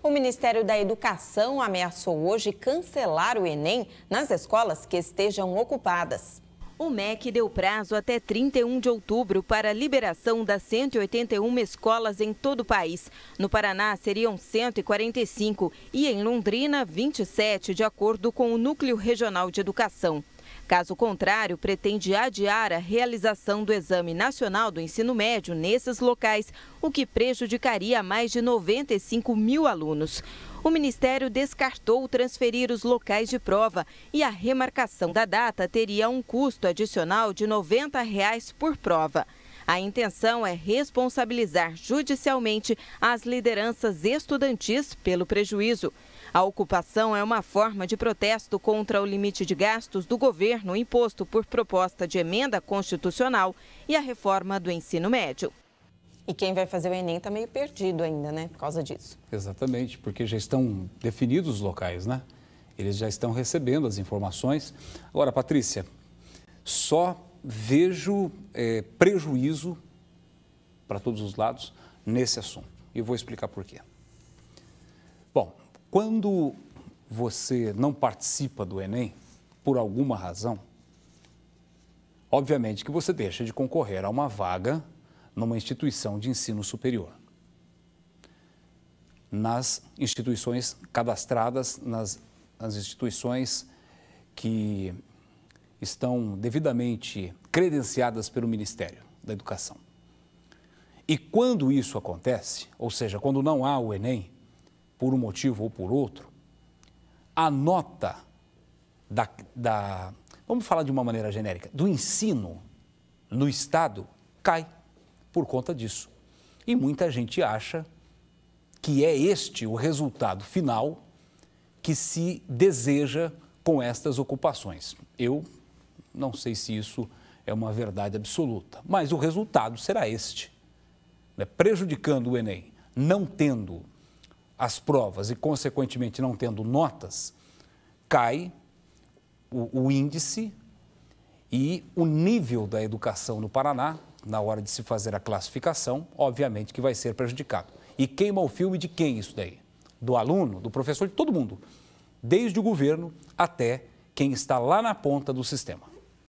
O Ministério da Educação ameaçou hoje cancelar o Enem nas escolas que estejam ocupadas. O MEC deu prazo até 31 de outubro para a liberação das 181 escolas em todo o país. No Paraná seriam 145 e em Londrina 27, de acordo com o Núcleo Regional de Educação. Caso contrário, pretende adiar a realização do Exame Nacional do Ensino Médio nesses locais, o que prejudicaria mais de 95 mil alunos. O Ministério descartou transferir os locais de prova e a remarcação da data teria um custo adicional de R$ 90 reais por prova. A intenção é responsabilizar judicialmente as lideranças estudantis pelo prejuízo. A ocupação é uma forma de protesto contra o limite de gastos do governo imposto por proposta de emenda constitucional e a reforma do ensino médio. E quem vai fazer o Enem está meio perdido ainda, né? Por causa disso. Exatamente, porque já estão definidos os locais, né? Eles já estão recebendo as informações. Agora, Patrícia, só vejo é, prejuízo para todos os lados nesse assunto. E vou explicar por quê. Bom, quando você não participa do Enem, por alguma razão, obviamente que você deixa de concorrer a uma vaga numa instituição de ensino superior. Nas instituições cadastradas, nas, nas instituições que estão devidamente credenciadas pelo Ministério da Educação. E quando isso acontece, ou seja, quando não há o Enem, por um motivo ou por outro, a nota da, da vamos falar de uma maneira genérica, do ensino no Estado cai por conta disso. E muita gente acha que é este o resultado final que se deseja com estas ocupações. Eu não sei se isso é uma verdade absoluta, mas o resultado será este. Né? Prejudicando o Enem, não tendo as provas e, consequentemente, não tendo notas, cai o, o índice e o nível da educação no Paraná, na hora de se fazer a classificação, obviamente que vai ser prejudicado. E queima o filme de quem isso daí? Do aluno, do professor, de todo mundo, desde o governo até quem está lá na ponta do sistema.